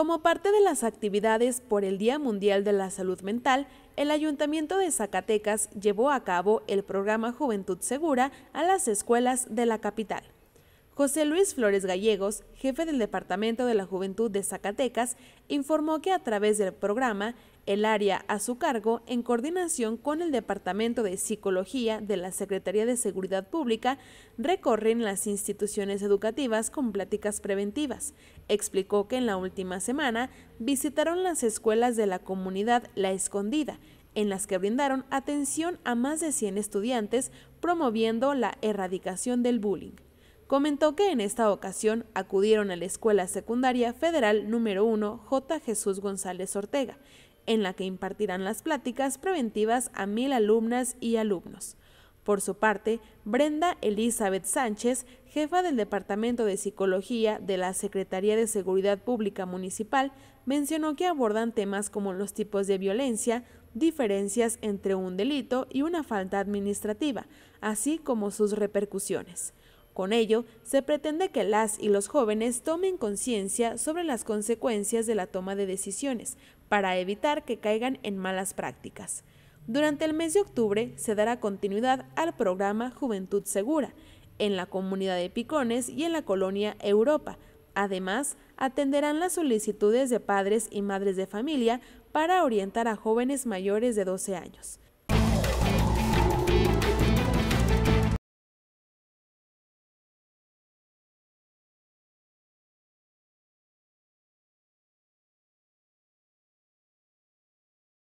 Como parte de las actividades por el Día Mundial de la Salud Mental, el Ayuntamiento de Zacatecas llevó a cabo el programa Juventud Segura a las escuelas de la capital. José Luis Flores Gallegos, jefe del Departamento de la Juventud de Zacatecas, informó que a través del programa, el área a su cargo, en coordinación con el Departamento de Psicología de la Secretaría de Seguridad Pública, recorren las instituciones educativas con pláticas preventivas. Explicó que en la última semana visitaron las escuelas de la comunidad La Escondida, en las que brindaron atención a más de 100 estudiantes promoviendo la erradicación del bullying comentó que en esta ocasión acudieron a la Escuela Secundaria Federal número 1 J. Jesús González Ortega, en la que impartirán las pláticas preventivas a mil alumnas y alumnos. Por su parte, Brenda Elizabeth Sánchez, jefa del Departamento de Psicología de la Secretaría de Seguridad Pública Municipal, mencionó que abordan temas como los tipos de violencia, diferencias entre un delito y una falta administrativa, así como sus repercusiones. Con ello, se pretende que las y los jóvenes tomen conciencia sobre las consecuencias de la toma de decisiones, para evitar que caigan en malas prácticas. Durante el mes de octubre se dará continuidad al programa Juventud Segura, en la comunidad de Picones y en la colonia Europa. Además, atenderán las solicitudes de padres y madres de familia para orientar a jóvenes mayores de 12 años.